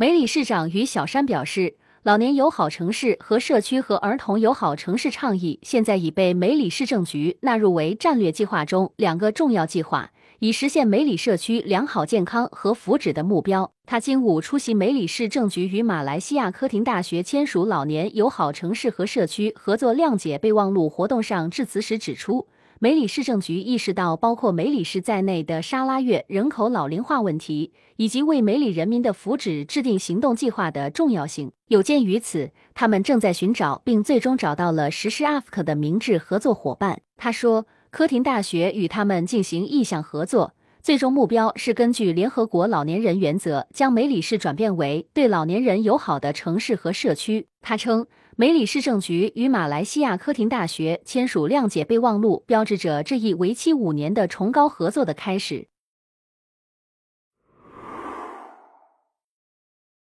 梅里市长于小山表示，老年友好城市和社区和儿童友好城市倡议现在已被梅里市政局纳入为战略计划中两个重要计划，以实现梅里社区良好健康和福祉的目标。他今午出席梅里市政局与马来西亚科廷大学签署老年友好城市和社区合作谅解备忘录活动上致辞时指出。梅里市政局意识到，包括梅里市在内的沙拉越人口老龄化问题，以及为梅里人民的福祉制定行动计划的重要性。有鉴于此，他们正在寻找并最终找到了实施 AFK 的明智合作伙伴。他说，科廷大学与他们进行意向合作。最终目标是根据联合国老年人原则，将梅里市转变为对老年人友好的城市和社区。他称，梅里市政局与马来西亚科廷大学签署谅解备忘录，标志着这一为期五年的崇高合作的开始。